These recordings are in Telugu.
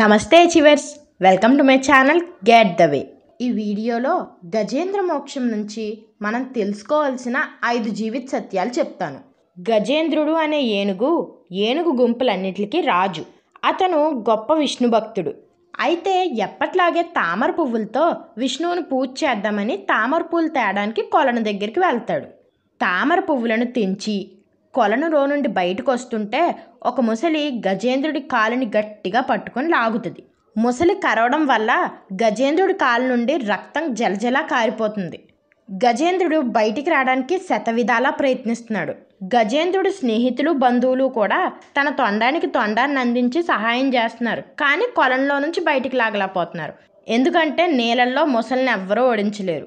నమస్తే చివర్స్ welcome to my channel get the way ఈ వీడియోలో గజేంద్ర మోక్షం నుంచి మనం తెలుసుకోవాల్సిన ఐదు జీవిత సత్యాలు చెప్తాను గజేంద్రుడు అనే ఏనుగు ఏనుగు గుంపులన్నిటికి రాజు అతను గొప్ప విష్ణు భక్తుడు అయితే ఎప్పట్లాగే తామర పువ్వులతో విష్ణువును పూజ చేద్దామని తామర పువ్వులు తేడానికి కొలను దగ్గరికి వెళ్తాడు తామర పువ్వులను తెంచి కొలను రో నుండి బయటకు వస్తుంటే ఒక ముసలి గజేంద్రుడి కాలుని గట్టిగా పట్టుకొని లాగుతుంది ముసలి కరవడం వల్ల గజేంద్రుడి కాలు నుండి రక్తం జలజలా కారిపోతుంది గజేంద్రుడు బయటికి రావడానికి శతవిధాలా ప్రయత్నిస్తున్నాడు గజేంద్రుడు స్నేహితులు బంధువులు కూడా తన తొండానికి తొండాన్ని అందించి సహాయం చేస్తున్నారు కానీ కొలంలో నుంచి బయటికి లాగలేకపోతున్నారు ఎందుకంటే నీళ్ళల్లో ముసలిని ఎవ్వరూ ఓడించలేరు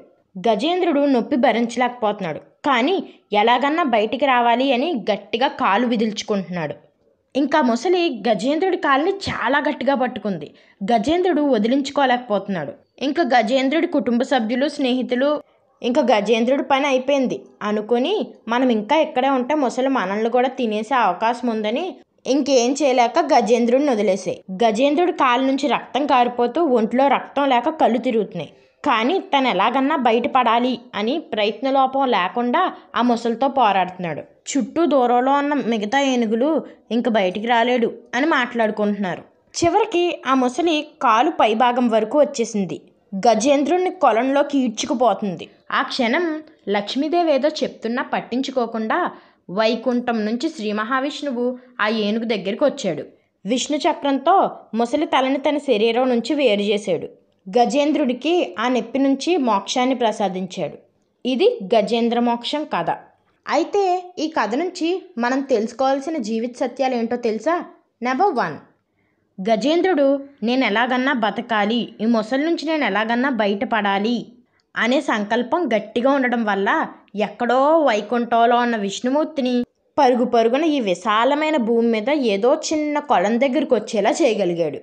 గజేంద్రుడు నొప్పి భరించలేకపోతున్నాడు కానీ ఎలాగన్నా బయటికి రావాలి అని గట్టిగా కాలు విదిల్చుకుంటున్నాడు ఇంకా ముసలి గజేంద్రుడి కాలిని చాలా గట్టిగా పట్టుకుంది గజేంద్రుడు వదిలించుకోలేకపోతున్నాడు ఇంకా గజేంద్రుడి కుటుంబ సభ్యులు స్నేహితులు ఇంకా గజేంద్రుడి పని అయిపోయింది అనుకుని మనం ఇంకా ఇక్కడే ఉంటే ముసలి మనల్ని కూడా తినేసే అవకాశం ఉందని ఇంకేం చేయలేక గజేంద్రుడిని వదిలేసాయి గజేంద్రుడి కాలు నుంచి రక్తం కారిపోతూ ఒంట్లో రక్తం లేక కళ్ళు తిరుగుతున్నాయి కానీ తను ఎలాగన్నా బయటపడాలి అని ప్రయత్నలోపం లేకుండా ఆ ముసలితో పోరాడుతున్నాడు చుట్టూ దూరంలో ఉన్న మిగతా ఏనుగులు ఇంక బయటికి రాలేడు అని మాట్లాడుకుంటున్నారు చివరికి ఆ ముసలి కాలు పైభాగం వరకు వచ్చేసింది గజేంద్రుణ్ణి కొలంలోకి ఈడ్చుకుపోతుంది ఆ క్షణం లక్ష్మీదేవి ఏదో చెప్తున్నా పట్టించుకోకుండా వైకుంఠం నుంచి శ్రీ మహావిష్ణువు ఆ ఏనుగు దగ్గరికి వచ్చాడు విష్ణు చక్రంతో ముసలి తలని తన శరీరం నుంచి వేరు చేశాడు గజేంద్రుడికి ఆ నొప్పి నుంచి మోక్షాన్ని ప్రసాదించాడు ఇది గజేంద్ర మోక్షం కథ అయితే ఈ కథ నుంచి మనం తెలుసుకోవాల్సిన జీవిత సత్యాలు ఏంటో తెలుసా నెంబర్ వన్ గజేంద్రుడు నేను ఎలాగన్నా బతకాలి ఈ మొసలి నుంచి నేను ఎలాగన్నా బయటపడాలి అనే సంకల్పం గట్టిగా ఉండడం వల్ల ఎక్కడో వైకుంఠంలో ఉన్న విష్ణుమూర్తిని పరుగు పరుగున ఈ విశాలమైన భూమి మీద ఏదో చిన్న కొలం దగ్గరికి వచ్చేలా చేయగలిగాడు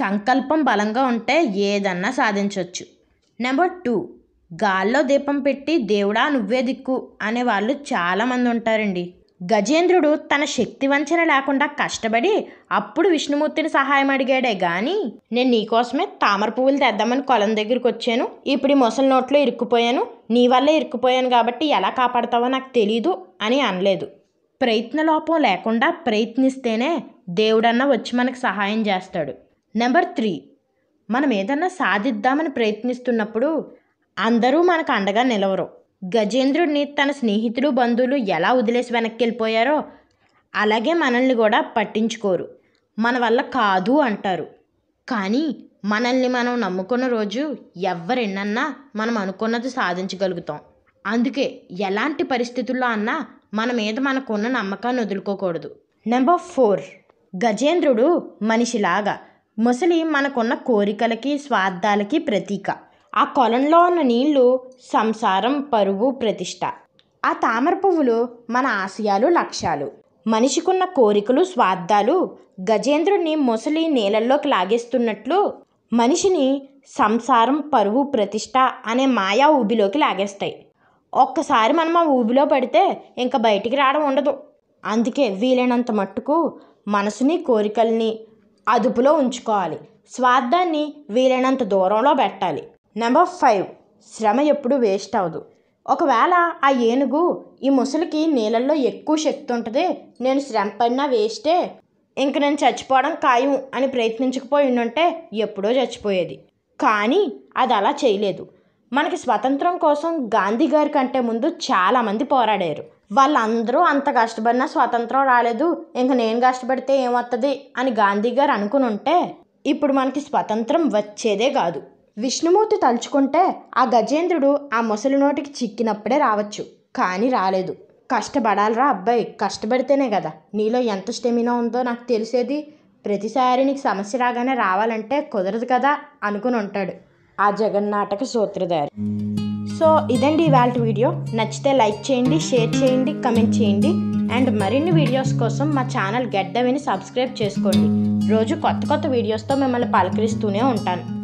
సంకల్పం బలంగా ఉంటే ఏదన్నా సాధించవచ్చు నెంబర్ టూ గాల్లో దీపం పెట్టి దేవుడా నువ్వే దిక్కు అనే వాళ్ళు చాలామంది ఉంటారండి గజేంద్రుడు తన శక్తి వంచన లేకుండా కష్టపడి అప్పుడు విష్ణుమూర్తిని సహాయం అడిగాడే గాని నేను నీకోసమే తామర పువ్వులు తెద్దామని కొలం దగ్గరికి వచ్చాను ఇప్పుడు ముసలి నోట్లో ఇరుక్కుపోయాను నీ వల్లే ఇరుక్కుపోయాను కాబట్టి ఎలా కాపాడతావో నాకు తెలీదు అని అనలేదు ప్రయత్నలోపం లేకుండా ప్రయత్నిస్తేనే దేవుడన్నా వచ్చి మనకు సహాయం చేస్తాడు నెంబర్ త్రీ మనం ఏదన్నా సాధిద్దామని ప్రయత్నిస్తున్నప్పుడు అందరూ మనకు అండగా నిలవరు గజేంద్రుడిని తన స్నేహితులు బంధువులు ఎలా వదిలేసి వెనక్కి వెళ్ళిపోయారో అలాగే మనల్ని కూడా పట్టించుకోరు మన వల్ల కాదు అంటారు కానీ మనల్ని మనం నమ్ముకున్న రోజు ఎవరెన్నన్నా మనం అనుకున్నది సాధించగలుగుతాం అందుకే ఎలాంటి పరిస్థితుల్లో అన్నా మన మీద మనకున్న నమ్మకాన్ని వదులుకోకూడదు నెంబర్ ఫోర్ గజేంద్రుడు మనిషిలాగా మొసలి మనకున్న కోరికలకి స్వార్థాలకి ప్రతీక ఆ కొలంలో ఉన్న నీళ్ళు సంసారం పరువు ప్రతిష్ట ఆ తామర పువ్వులు మన ఆశయాలు లక్ష్యాలు మనిషికున్న కోరికలు స్వార్థాలు గజేంద్రుడిని మొసలి నీళ్ళల్లోకి లాగేస్తున్నట్లు మనిషిని సంసారం పరువు ప్రతిష్ట అనే మాయా ఊబిలోకి లాగేస్తాయి ఒక్కసారి మనం ఆ ఊబిలో పడితే ఇంకా బయటికి రావడం ఉండదు అందుకే వీలైనంత మట్టుకు మనసుని కోరికల్ని అదుపులో ఉంచుకోవాలి స్వార్థాన్ని వీలైనంత దూరంలో పెట్టాలి నెంబర్ ఫైవ్ శ్రమ ఎప్పుడు వేస్ట్ అవ్వదు ఒకవేళ ఆ ఏనుగు ఈ ముసలికి నీళ్ళల్లో ఎక్కువ శక్తి ఉంటుంది నేను శ్రమ పడినా వేస్టే ఇంక నేను చచ్చిపోవడం ఖాయం అని ప్రయత్నించకపోయి ఉంటే ఎప్పుడో చచ్చిపోయేది కానీ అది అలా చేయలేదు మనకి స్వతంత్రం కోసం గాంధీ గారి కంటే ముందు చాలామంది పోరాడారు వాళ్ళందరూ అంత కష్టపడినా స్వాతంత్రం రాలేదు ఇంక నేను కష్టపడితే ఏమవుతుంది అని గాంధీ గారు అనుకుని ఉంటే ఇప్పుడు మనకి స్వతంత్రం వచ్చేదే కాదు విష్ణుమూర్తి తలుచుకుంటే ఆ గజేంద్రుడు ఆ ముసలి నోటికి చిక్కినప్పుడే రావచ్చు కానీ రాలేదు కష్టపడాలరా అబ్బాయి కష్టపడితేనే కదా నీలో ఎంత స్టెమినా ఉందో నాకు తెలిసేది ప్రతిసారి నీకు సమస్య రాగానే రావాలంటే కుదరదు కదా అనుకుని ఉంటాడు ఆ జగన్నాటక సూత్రధారి సో ఇదండి ఇవాళ వీడియో నచ్చితే లైక్ చేయండి షేర్ చేయండి కమెంట్ చేయండి అండ్ మరిన్ని వీడియోస్ కోసం మా ఛానల్ గెడ్డవిని సబ్స్క్రైబ్ చేసుకోండి రోజు కొత్త కొత్త వీడియోస్తో మిమ్మల్ని పలకరిస్తూనే ఉంటాను